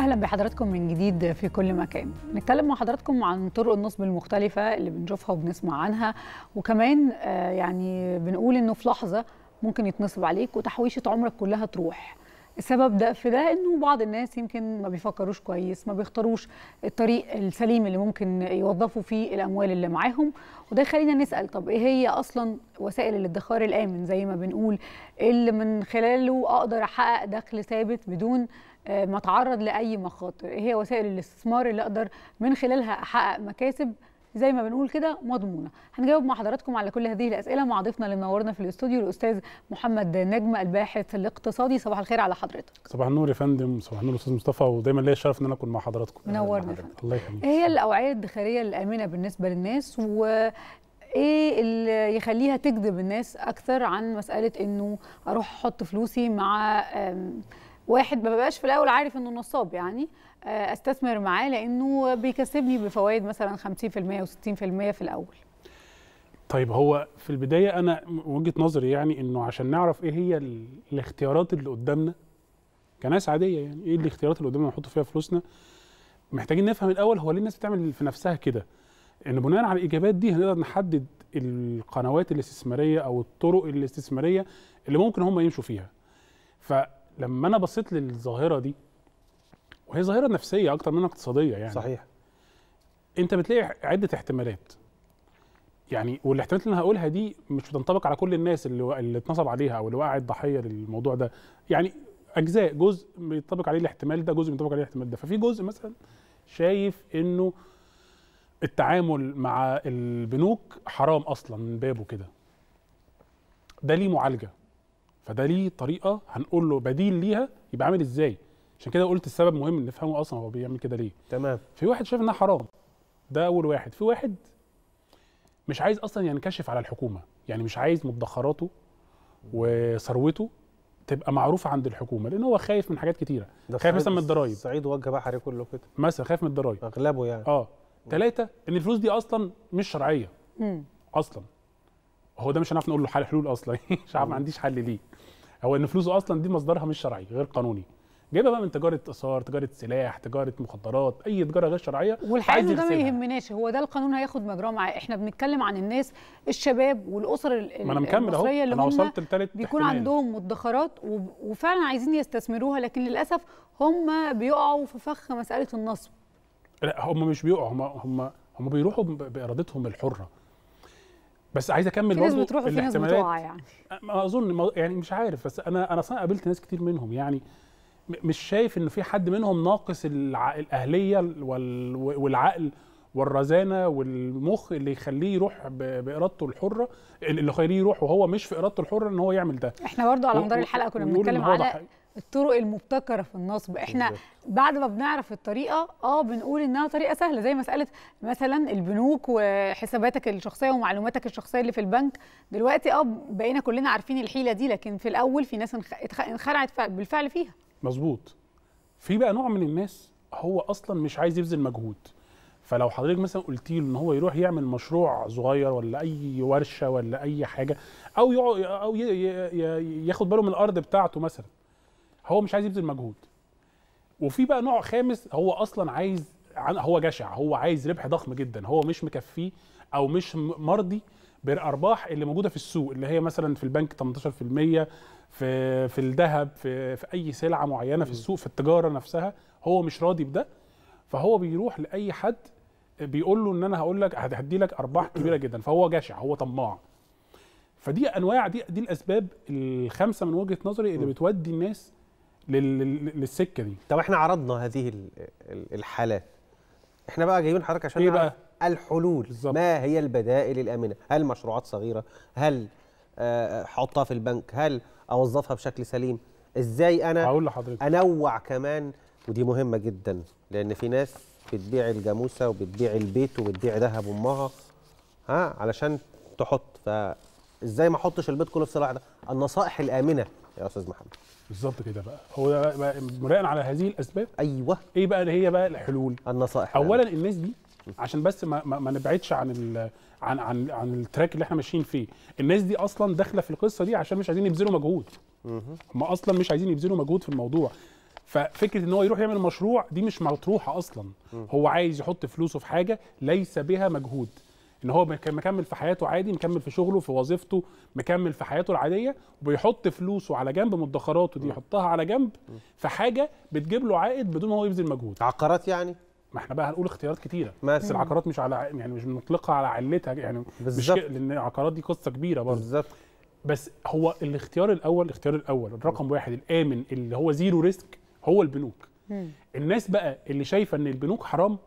اهلا بحضراتكم من جديد في كل مكان نتكلم مع حضراتكم عن طرق النصب المختلفه اللي بنشوفها وبنسمع عنها وكمان آه، يعني بنقول انه في لحظه ممكن يتنصب عليك وتحويشه عمرك كلها تروح السبب ده في ده انه بعض الناس يمكن ما بيفكروش كويس ما بيختاروش الطريق السليم اللي ممكن يوظفوا فيه الاموال اللي معاهم وده يخلينا نسال طب ايه هي اصلا وسائل الادخار الامن زي ما بنقول اللي من خلاله اقدر احقق دخل ثابت بدون آه، ما اتعرض لاي مخاطر ايه هي وسائل الاستثمار اللي اقدر من خلالها احقق مكاسب زي ما بنقول كده مضمونه هنجاوب مع حضراتكم على كل هذه الاسئله مع ضيفنا اللي منورنا في الاستوديو الاستاذ محمد نجم الباحث الاقتصادي صباح الخير على حضرتك صباح النور يا فندم صباح النور استاذ مصطفى ودايما ليا الشرف ان انا اكون مع حضراتكم منورنا الله يخليك إيه هي الاوعيه الادخاريه الامنه بالنسبه للناس و ايه اللي يخليها تجذب الناس اكثر عن مساله انه اروح احط فلوسي مع واحد ما ببقاش في الاول عارف انه نصاب يعني آه، استثمر معاه لانه بيكسبني بفوائد مثلا 50% و60% في الاول طيب هو في البدايه انا وجهه نظري يعني انه عشان نعرف ايه هي الاختيارات اللي قدامنا كناس عاديه يعني ايه الاختيارات اللي قدامنا نحط فيها فلوسنا محتاجين نفهم الاول هو ليه الناس بتعمل في نفسها كده ان بناء على الاجابات دي هنقدر نحدد القنوات الاستثماريه او الطرق الاستثماريه اللي ممكن هم يمشوا فيها ف لما انا بصيت للظاهره دي وهي ظاهره نفسيه اكتر منها اقتصاديه يعني صحيح انت بتلاقي عده احتمالات يعني والاحتمالات اللي انا هقولها دي مش بتنطبق على كل الناس اللي اللي اتنصب عليها او اللي وقعت ضحيه للموضوع ده يعني اجزاء جزء بينطبق عليه الاحتمال ده جزء بينطبق عليه الاحتمال ده ففي جزء مثلا شايف انه التعامل مع البنوك حرام اصلا من بابه كده ده ليه معالجه فده ليه طريقه هنقول له بديل ليها يبقى عامل ازاي عشان كده قلت السبب مهم نفهمه اصلا هو بيعمل كده ليه تمام في واحد شايف انها حرام ده اول واحد في واحد مش عايز اصلا ينكشف على الحكومه يعني مش عايز مدخراته وثروته تبقى معروفه عند الحكومه لان هو خايف من حاجات كتيره خايف مثلا من الضرايب الصعيد وجه بحري كله كده مثلا خايف من الضرايب اغلبه يعني اه ثلاثه ان الفلوس دي اصلا مش شرعيه اصلا هو ده مش هنعرف نقول له حل حلول اصلا يعني مش عارف ما عنديش حل ليه هو ان فلوسه اصلا دي مصدرها مش شرعي غير قانوني جايبها بقى من تجاره اثار تجاره سلاح تجاره مخدرات اي تجاره غير شرعيه والحقيقه ده ما يهمناش هو ده القانون هياخد مجراه معاه احنا بنتكلم عن الناس الشباب والاسر ما انا مكمل اهو انا وصلت لثالث بيكون احتمال. عندهم مدخرات وفعلا عايزين يستثمروها لكن للاسف هم بيقعوا في فخ مساله النصب لا هم مش بيقعوا هم هم هم بيروحوا بارادتهم الحره بس عايز اكمل برضه بتروح وفي ناس بتقع يعني ما اظن يعني مش عارف بس انا انا اصلا قابلت ناس كتير منهم يعني مش شايف ان في حد منهم ناقص الاهليه والعقل والرزانه والمخ اللي يخليه يروح بارادته الحره اللي يخليه يروح وهو مش في ارادته الحره ان هو يعمل ده احنا برضه على مدار الحلقه كنا بنتكلم على الطرق المبتكره في النصب احنا بعد ما بنعرف الطريقه اه بنقول انها طريقه سهله زي مساله مثلا البنوك وحساباتك الشخصيه ومعلوماتك الشخصيه اللي في البنك دلوقتي اه بقينا كلنا عارفين الحيله دي لكن في الاول في ناس انخرعت بالفعل فيها مظبوط في بقى نوع من الناس هو اصلا مش عايز يبذل مجهود فلو حضرتك مثلا قلتي له ان هو يروح يعمل مشروع صغير ولا اي ورشه ولا اي حاجه او او ياخد باله من الارض بتاعته مثلا هو مش عايز يبذل مجهود وفي بقى نوع خامس هو اصلا عايز هو جشع هو عايز ربح ضخم جدا هو مش مكفيه او مش مرضي بالارباح اللي موجوده في السوق اللي هي مثلا في البنك 18% في في الذهب في في اي سلعه معينه في السوق في التجاره نفسها هو مش راضي بده فهو بيروح لاي حد بيقول له ان انا هقول لك هدي لك ارباح كبيره جدا فهو جشع هو طماع فدي انواع دي دي الاسباب الخمسه من وجهه نظري اللي بتودي الناس للسكه دي طب احنا عرضنا هذه الحالات احنا بقى جايين حضرتك عشان ايه بقى؟ الحلول بالزبط. ما هي البدائل الامنه هل مشروعات صغيره هل احطها آه، في البنك هل اوظفها بشكل سليم ازاي انا هقول لحضرتك انوع كمان ودي مهمه جدا لان في ناس بتبيع الجاموسه وبتبيع البيت وبتبيع ذهب امها ها علشان تحط فازاي ما احطش البيت كله في ده النصائح الامنه يا استاذ محمد بالظبط كده بقى هو بناء على هذه الاسباب ايوه ايه بقى اللي هي بقى الحلول النصائح اولا يعني. الناس دي عشان بس ما, ما, ما نبعدش عن ال عن عن عن التراك اللي احنا ماشيين فيه الناس دي اصلا داخله في القصه دي عشان مش عايزين يبذلوا مجهود هم اصلا مش عايزين يبذلوا مجهود في الموضوع ففكره ان هو يروح يعمل مشروع دي مش مطروحه اصلا هو عايز يحط فلوسه في حاجه ليس بها مجهود ان هو مكمل في حياته عادي مكمل في شغله في وظيفته مكمل في حياته العاديه وبيحط فلوسه على جنب مدخراته دي يحطها على جنب في حاجه بتجيب له عائد بدون ما هو يبذل مجهود عقارات يعني ما احنا بقى هنقول اختيارات كتيره مثلا بس العقارات مش على يعني مش بنطلقها على علتها يعني مش لان العقارات دي قصه كبيره برضه بالظبط بس هو الاختيار الاول الاختيار الاول الرقم واحد الامن اللي هو زيرو ريسك هو البنوك الناس بقى اللي شايفه ان البنوك حرام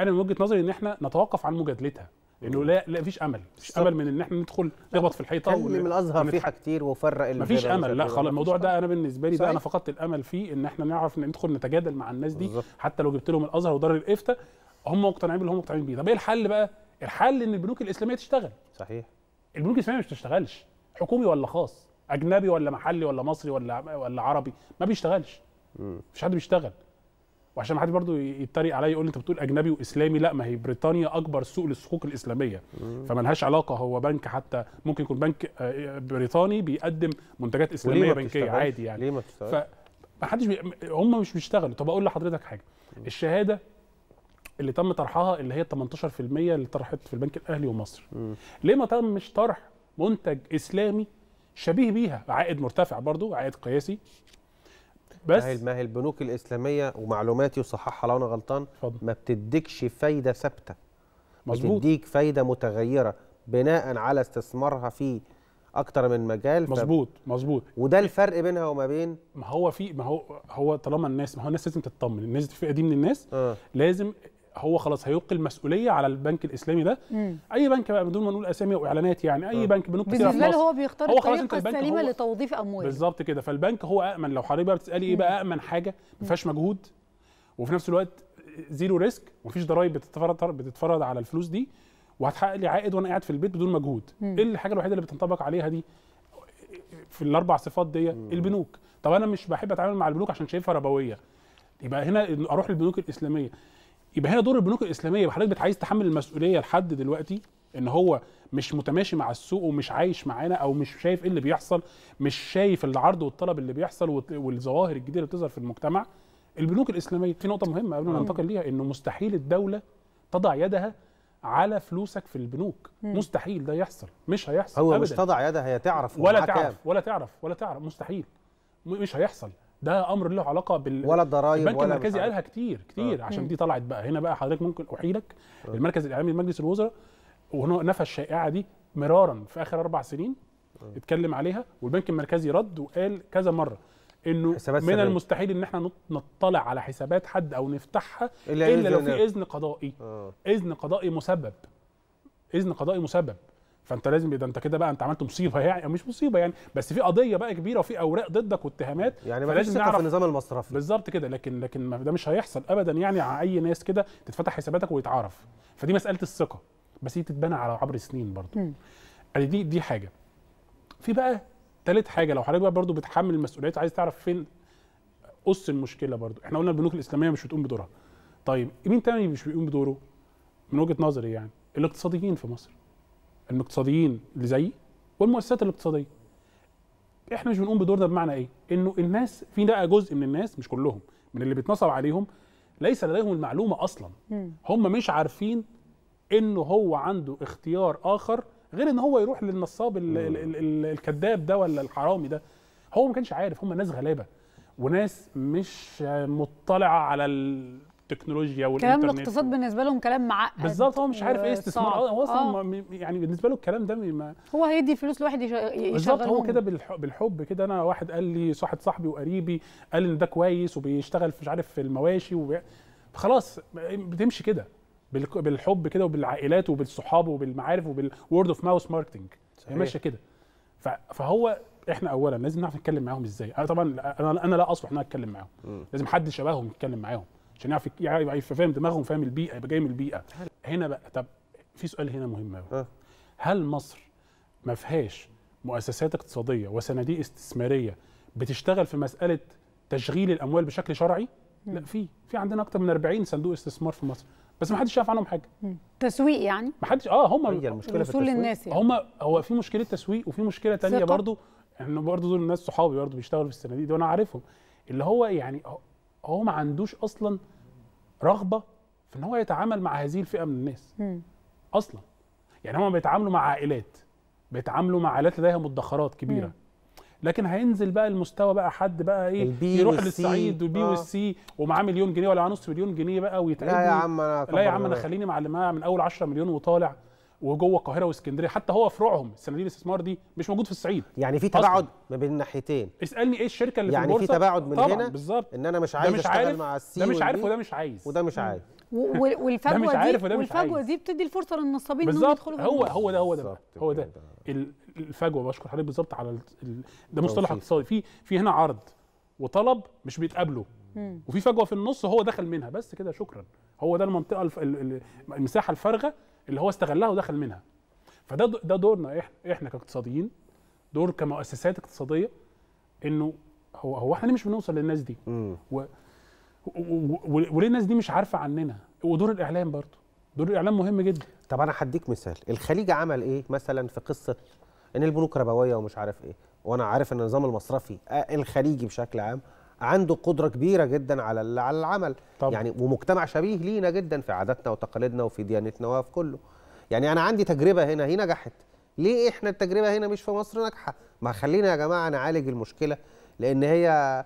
انا من وجهه نظري ان احنا نتوقف عن مجادلتها لانه لا لا فيش امل مفيش امل من ان احنا ندخل نخبط في الحيطه كلم من الازهر فيها كتير وفرق ما فيش امل لا خلاص الموضوع ده انا بالنسبه لي ده انا فقدت الامل فيه ان احنا نعرف ندخل نتجادل مع الناس دي حتى لو جبت لهم الازهر ودار الافتاء هم مقتنعين باللي هم مقتنعين بيه طب ايه الحل بقى الحل ان البنوك الاسلاميه تشتغل صحيح البنوك الاسلاميه مش تشتغلش حكومي ولا خاص اجنبي ولا محلي ولا مصري ولا ولا عربي ما بيشتغلش مفيش حد بيشتغل وعشان ما حد برضو يتريق عليا يقول انت بتقول اجنبي واسلامي لا ما هي بريطانيا اكبر سوق للصكوك الاسلاميه فملهاش علاقه هو بنك حتى ممكن يكون بنك آه، بريطاني بيقدم منتجات اسلاميه بنكيه عادي يعني ليه ما بتشتغلش؟ فمحدش بي... هم مش بيشتغلوا طب اقول لحضرتك حاجه الشهاده اللي تم طرحها اللي هي 18% اللي طرحت في البنك الاهلي ومصر ليه ما تمش طرح منتج اسلامي شبيه بيها عائد مرتفع برضو عائد قياسي بس ما هي, البنوك الاسلاميه ومعلوماتي وصححها لو انا غلطان فضل. ما بتديكش فايده ثابته مظبوط بتديك فايده متغيره بناء على استثمارها في اكتر من مجال مظبوط مظبوط وده الفرق بينها وما بين ما هو في ما هو هو طالما الناس ما هو الناس لازم تطمن الناس الفئه دي من الناس آه. لازم هو خلاص هيلقي المسؤوليه على البنك الاسلامي ده مم. اي بنك بقى بدون ما نقول اسامي واعلانات يعني اي مم. بنك بنوك كتير بالنسبه له هو بيختار الطريقه السليمه لتوظيف امواله بالظبط كده فالبنك هو امن لو حضرتك بقى بتسالي ايه بقى امن حاجه ما فيهاش مجهود وفي نفس الوقت زيرو ريسك ومفيش ضرايب بتتفرض بتتفرض على الفلوس دي وهتحقق لي عائد وانا قاعد في البيت بدون مجهود ايه الحاجه الوحيده اللي بتنطبق عليها دي في الاربع صفات دي البنوك طب انا مش بحب اتعامل مع البنوك عشان شايفها ربويه يبقى هنا اروح للبنوك الاسلاميه يبقى هنا دور البنوك الاسلاميه يبقى حضرتك عايز تحمل المسؤوليه لحد دلوقتي ان هو مش متماشي مع السوق ومش عايش معانا او مش شايف ايه اللي بيحصل مش شايف العرض والطلب اللي بيحصل والظواهر الجديده اللي بتظهر في المجتمع البنوك الاسلاميه في نقطه مهمه قبل ما ننتقل ليها انه مستحيل الدوله تضع يدها على فلوسك في البنوك مم. مستحيل ده يحصل مش هيحصل هو أبداً. مش تضع يدها هي تعرف ولا تعرف ولا تعرف ولا تعرف مستحيل مش هيحصل ده امر له علاقه بال ولا الضرايب البنك ولا المركزي قالها كتير كتير أوه. عشان دي طلعت بقى هنا بقى حضرتك ممكن احيلك أوه. المركز الاعلامي لمجلس الوزراء وهنا نفى الشائعه دي مرارا في اخر اربع سنين أوه. اتكلم عليها والبنك المركزي رد وقال كذا مره انه من سبيل. المستحيل ان احنا نطلع على حسابات حد او نفتحها الا, إلا لو في اذن قضائي أوه. اذن قضائي مسبب اذن قضائي مسبب فانت لازم ده انت كده بقى انت عملت مصيبه يعني مش مصيبه يعني بس في قضيه بقى كبيره وفي اوراق ضدك واتهامات يعني لازم نعرف في النظام المصرفي بالظبط كده لكن لكن ده مش هيحصل ابدا يعني على اي ناس كده تتفتح حساباتك ويتعرف فدي مساله الثقه بس دي تتبنى على عبر سنين برضه يعني دي دي حاجه في بقى ثالث حاجه لو حضرتك بقى برضه بتحمل المسؤوليات عايز تعرف فين قص المشكله برضه احنا قلنا البنوك الاسلاميه مش بتقوم بدورها طيب مين تاني مش بيقوم بدوره من وجهه نظري يعني الاقتصاديين في مصر الاقتصاديين اللي زيي والمؤسسات الاقتصاديه احنا مش بنقوم بدورنا بمعنى ايه انه الناس في بقى جزء من الناس مش كلهم من اللي بيتنصب عليهم ليس لديهم المعلومه اصلا هم مش عارفين انه هو عنده اختيار اخر غير ان هو يروح للنصاب الكذاب ده ولا الحرامي ده هو ما كانش عارف هم ناس غلابه وناس مش مطلعه على ال... والتكنولوجيا والانترنت كلام الاقتصاد و... بالنسبه لهم كلام معقد بالظبط هو مش عارف ايه آه، استثمار هو اصلا آه. يعني بالنسبه له الكلام ده ما هو هيدي فلوس الواحد يشغل بالظبط هو كده بالحب كده انا واحد قال لي صاحب صاحبي وقريبي قال ان ده كويس وبيشتغل في مش عارف في المواشي وبي... خلاص بتمشي كده بالحب كده وبالعائلات وبالصحاب وبالمعارف وبالورد اوف ماوس ماركتنج هي ماشيه كده فهو احنا اولا لازم نعرف نتكلم معاهم ازاي انا طبعا انا انا لا اصلح ان انا اتكلم معاهم لازم حد شبههم يتكلم معاهم عشان يعرف يبقى فاهم دماغهم فاهم البيئه يبقى جاي من البيئه هنا بقى طب في سؤال هنا مهم قوي آه. هل مصر ما فيهاش مؤسسات اقتصاديه وصناديق استثماريه بتشتغل في مساله تشغيل الاموال بشكل شرعي؟ نعم. لا في في عندنا اكتر من 40 صندوق استثمار في مصر بس ما حدش شاف عنهم حاجه تسويق يعني ما حدش اه هم هي المشكله في الناس يعني. هم هو في مشكله تسويق وفي مشكله تانية برضو انه برضو دول الناس صحابي برضو بيشتغلوا في الصناديق دي وانا عارفهم اللي هو يعني هو ما عندوش اصلا رغبه في ان هو يتعامل مع هذه الفئه من الناس مم. اصلا يعني هم بيتعاملوا مع عائلات بيتعاملوا مع عائلات لديها مدخرات كبيره مم. لكن هينزل بقى المستوى بقى حد بقى ايه يروح للصعيد والبي آه. والسي ومعاه مليون جنيه ولا نص مليون جنيه بقى ويتعب لا يا عم انا لا يا عم انا خليني معلمها من اول 10 مليون وطالع وجوه القاهره واسكندريه حتى هو فروعهم صناديق الاستثمار دي مش موجود في الصعيد يعني في تباعد ما بين الناحيتين اسالني ايه الشركه اللي يعني في البورصه يعني في تباعد من هنا بالظبط ان انا مش عايز مش اشتغل عارف مع السي ده مش عارف وده مش عايز وده مش عايز والفجوه دي والفجوه دي بتدي الفرصه للنصابين انهم يدخلوا هو هو ده هو ده هو ده الفجوه بشكر حضرتك بالظبط على ده مصطلح اقتصادي في في هنا عرض وطلب مش بيتقابلوا وفي فجوه في النص هو دخل منها بس كده شكرا هو ده المنطقه المساحه الفارغه اللي هو استغلها ودخل منها فده ده دورنا احنا احنا كاقتصاديين دور كمؤسسات اقتصاديه انه هو هو احنا ليه مش بنوصل للناس دي؟ و, و, و, و وليه الناس دي مش عارفه عننا؟ ودور الاعلام برضه دور الاعلام مهم جدا طب انا هديك مثال الخليج عمل ايه مثلا في قصه ان البنوك ربويه ومش عارف ايه وانا عارف ان النظام المصرفي آه، الخليجي بشكل عام عنده قدره كبيره جدا على على العمل طبعا. يعني ومجتمع شبيه لينا جدا في عاداتنا وتقاليدنا وفي ديانتنا وفي كله يعني انا عندي تجربه هنا هي نجحت ليه احنا التجربه هنا مش في مصر ناجحه ما خلينا يا جماعه نعالج المشكله لان هي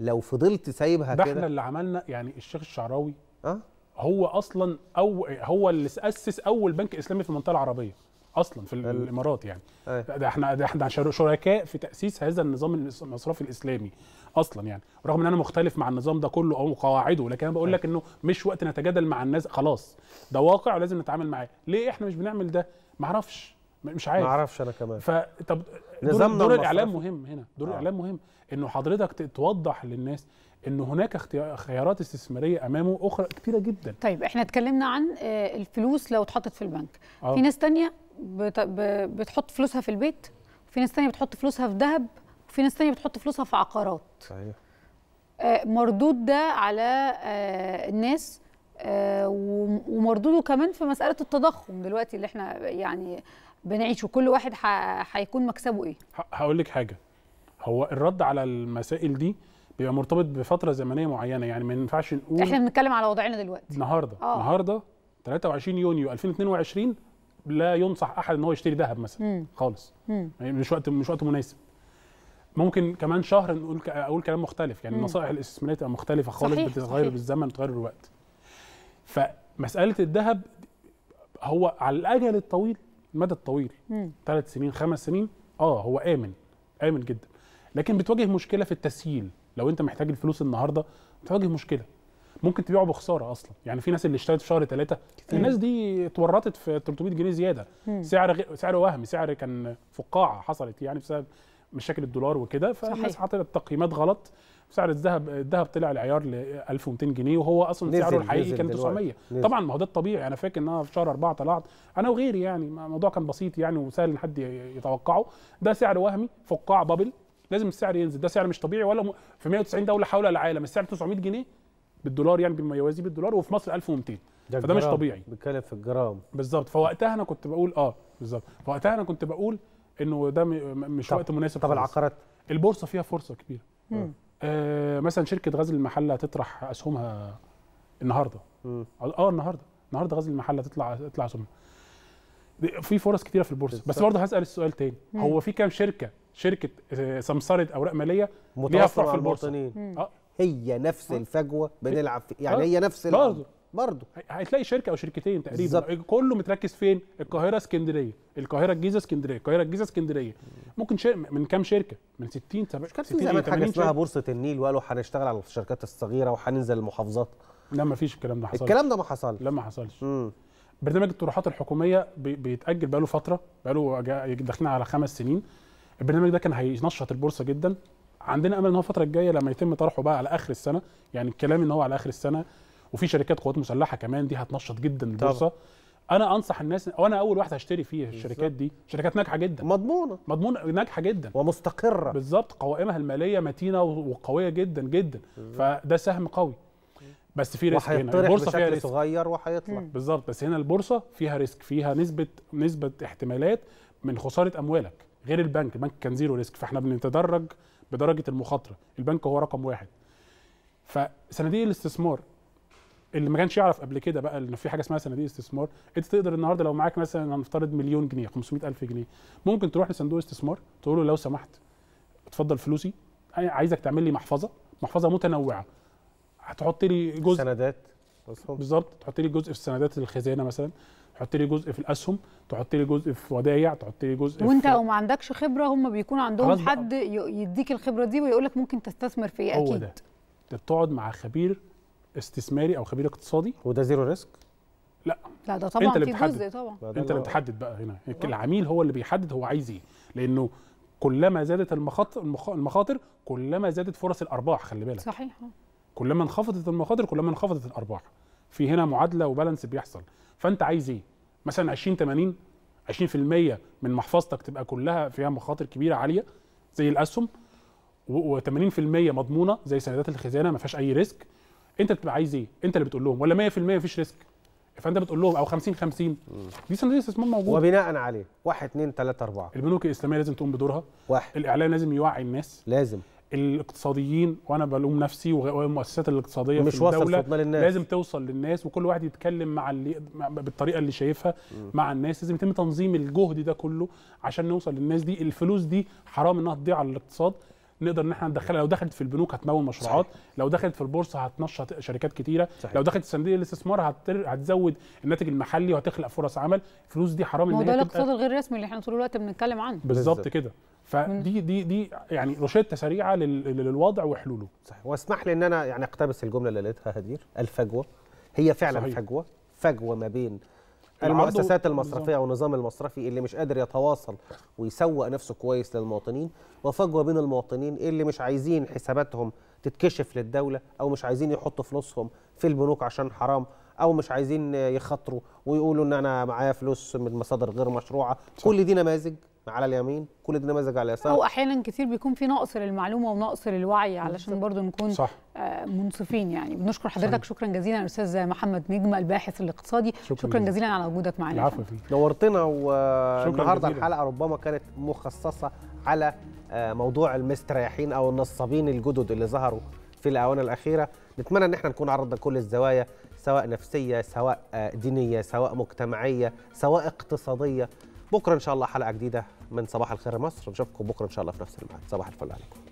لو فضلت سايبها كده احنا اللي عملنا يعني الشيخ الشعراوي أه؟ هو اصلا او هو اللي اسس اول بنك اسلامي في المنطقه العربيه اصلا في الامارات يعني ده احنا ده احنا شركاء في تاسيس هذا النظام المصرفي الاسلامي اصلا يعني رغم ان انا مختلف مع النظام ده كله او قواعده لكن انا بقول لك انه مش وقت نتجادل مع الناس خلاص ده واقع ولازم نتعامل معاه ليه احنا مش بنعمل ده معرفش مش عارف معرفش انا كمان فطب دور, دور الاعلام مهم هنا دور آه. الاعلام مهم انه حضرتك توضح للناس ان هناك خيارات استثماريه امامه اخرى كتيره جدا طيب احنا اتكلمنا عن آه، الفلوس لو اتحطت في البنك آه. في ناس تانية بت... بتحط فلوسها في البيت وفي ناس تانية بتحط فلوسها في ذهب وفي ناس تانية بتحط فلوسها في عقارات صحيح آه، مردود ده على آه، الناس آه، ومردوده كمان في مساله التضخم دلوقتي اللي احنا يعني بنعيشه كل واحد هيكون مكسبه ايه هقول لك حاجه هو الرد على المسائل دي بيبقى مرتبط بفتره زمنيه معينه يعني ما ينفعش نقول احنا بنتكلم على وضعنا دلوقتي النهارده آه. النهارده 23 يونيو 2022 لا ينصح احد ان هو يشتري ذهب مثلا مم. خالص مم. يعني مش وقت مش وقت مناسب ممكن كمان شهر نقول اقول كلام مختلف يعني النصائح الاستثماريه تبقى مختلفه خالص صحيح. بتتغير صحيح. بالزمن بتتغير بالوقت فمساله الذهب هو على الاجل الطويل المدى الطويل ثلاث سنين خمس سنين اه هو امن امن جدا لكن بتواجه مشكله في التسييل لو انت محتاج الفلوس النهارده بتواجه مشكله ممكن تبيعه بخساره اصلا يعني في ناس اللي اشترت في شهر ثلاثه الناس دي اتورطت في 300 جنيه زياده مم. سعر غ... سعر وهمي سعر كان فقاعه حصلت يعني بسبب مشاكل الدولار وكده فالناس حاطه تقييمات غلط سعر الذهب الذهب طلع العيار ل 1200 جنيه وهو اصلا نزل سعره الحقيقي كان 900 طبعا ما هو ده الطبيعي انا فاكر ان انا في شهر 4 طلعت انا وغيري يعني الموضوع كان بسيط يعني وسهل ان حد يتوقعه ده سعر وهمي فقاعه بابل لازم السعر ينزل ده سعر مش طبيعي ولا في 190 دوله حول العالم السعر 900 جنيه بالدولار يعني بما يوازي بالدولار وفي مصر 1200 فده مش طبيعي بيتكلم في الجرام بالظبط فوقتها انا كنت بقول اه بالظبط فوقتها انا كنت بقول انه ده مش طب وقت مناسب طب العقارات البورصه فيها فرصه كبيره آه مثلا شركه غزل المحله هتطرح اسهمها النهارده مم. اه النهارده النهارده غزل المحله تطلع تطلع اسهمها في فرص كتيره في البورصه بس برضه هسال السؤال تاني مم. هو في كام شركه شركه آه، سمسره اوراق ماليه متوفره في البورصه هي نفس آه. الفجوه بنلعب في يعني آه. هي نفس برضه برضه هتلاقي شركه او شركتين تقريبا بالزبط. إيه، كله متركز فين القاهره اسكندريه القاهره الجيزه اسكندريه القاهره الجيزه اسكندريه ممكن شيء من كام شركه من 60 70 مش كان في زمان حاجه اسمها بورصه النيل وقالوا هنشتغل على الشركات الصغيره وهننزل المحافظات لا ما فيش الكلام ده حصل الكلام ده ما حصلش لا ما حصلش مم. برنامج الطروحات الحكوميه بيتاجل بقاله فتره بقاله داخلين على خمس سنين البرنامج ده كان هينشط البورصه جدا عندنا امل ان هو الفتره الجايه لما يتم طرحه بقى على اخر السنه يعني الكلام ان هو على اخر السنه وفي شركات قوات مسلحه كمان دي هتنشط جدا البورصه انا انصح الناس وانا اول واحد هشتري فيه الشركات دي شركات ناجحه جدا مضمونه مضمونه ناجحه جدا ومستقره بالظبط قوائمها الماليه متينه وقويه جدا جدا بالزبط. فده سهم قوي بس في ريسك هنا البورصه فيها ريسك صغير وهيطلع بالظبط بس هنا البورصه فيها ريسك فيها نسبه نسبه احتمالات من خساره اموالك غير البنك البنك كان زيرو ريسك فاحنا بنتدرج بدرجه المخاطره البنك هو رقم واحد فصناديق الاستثمار اللي ما كانش يعرف قبل كده بقى ان في حاجه اسمها صناديق استثمار انت تقدر النهارده لو معاك مثلا هنفترض مليون جنيه 500000 جنيه ممكن تروح لصندوق استثمار تقول له لو سمحت اتفضل فلوسي عايزك تعمل لي محفظه محفظه متنوعه هتحط لي جزء سندات بالظبط تحط لي جزء في السندات الخزانه مثلا تحط لي جزء في الاسهم تحط لي جزء في ودايع تحط لي جزء وانت لو ما عندكش خبره هم بيكون عندهم حد يديك الخبره دي ويقول لك ممكن تستثمر في ايه اكيد ده. انت بتقعد مع خبير استثماري او خبير اقتصادي وده زيرو ريسك لا لا ده طبعا انت اللي جزء طبعا انت اللي بتحدد بقى هنا العميل هو اللي بيحدد هو عايز ايه لانه كلما زادت المخاطر المخاطر كلما زادت فرص الارباح خلي بالك صحيح كلما انخفضت المخاطر كلما انخفضت الارباح في هنا معادله وبالانس بيحصل فانت عايز ايه مثلا 20 80 20% من محفظتك تبقى كلها فيها مخاطر كبيره عاليه زي الاسهم و80% مضمونه زي سندات الخزانه ما فيهاش اي ريسك انت بتبقى عايز ايه انت اللي بتقول لهم ولا 100% ما فيش ريسك فانت بتقول لهم او 50 50 دي صناديق استثمار موجوده وبناء عليه 1 2 3 4 البنوك الاسلاميه لازم تقوم بدورها واحد. الاعلام لازم يوعي الناس لازم الاقتصاديين وانا بلوم نفسي والمؤسسات الاقتصاديه مش في الدوله واصل للناس. لازم توصل للناس وكل واحد يتكلم مع اللي بالطريقه اللي شايفها م. مع الناس لازم يتم تنظيم الجهد ده كله عشان نوصل للناس دي الفلوس دي حرام انها تضيع على الاقتصاد نقدر ان احنا ندخلها لو دخلت في البنوك هتمول مشروعات صحيح. لو دخلت في البورصه هتنشط شركات كتيره صحيح. لو دخلت في صناديق الاستثمار هتر... هتزود الناتج المحلي وهتخلق فرص عمل الفلوس دي حرام ان هي الاقتصاد تبقى... الغير رسمي اللي احنا طول الوقت بنتكلم عنه بالظبط كده فدي دي دي يعني روشته سريعه لل... للوضع وحلوله صحيح واسمح لي ان انا يعني اقتبس الجمله اللي قالتها هدير الفجوه هي فعلا صحيح. فجوه فجوه ما بين المؤسسات المصرفيه والنظام المصرفي اللي مش قادر يتواصل ويسوق نفسه كويس للمواطنين وفجوه بين المواطنين اللي مش عايزين حساباتهم تتكشف للدوله او مش عايزين يحطوا فلوسهم في البنوك عشان حرام او مش عايزين يخاطروا ويقولوا ان انا معايا فلوس من مصادر غير مشروعه كل دي نماذج على اليمين كل دي نماذج على اليسار او احيانا كتير بيكون في نقص للمعلومه ونقص للوعي علشان برضو نكون صح. آه، منصفين يعني بنشكر حضرتك صح. شكرا جزيلا استاذ محمد نجم الباحث الاقتصادي شكرا, شكرا جزيلا, جزيلاً على وجودك معنا العفو فيك نورتنا والنهارده الحلقه ربما كانت مخصصه على آه، موضوع المستريحين او النصابين الجدد اللي ظهروا في الاونه الاخيره نتمنى ان احنا نكون عرضنا كل الزوايا سواء نفسيه سواء آه، دينيه سواء مجتمعيه سواء اقتصاديه بكره ان شاء الله حلقه جديده من صباح الخير مصر نشوفكم بكره ان شاء الله في نفس الميعاد صباح الفل عليكم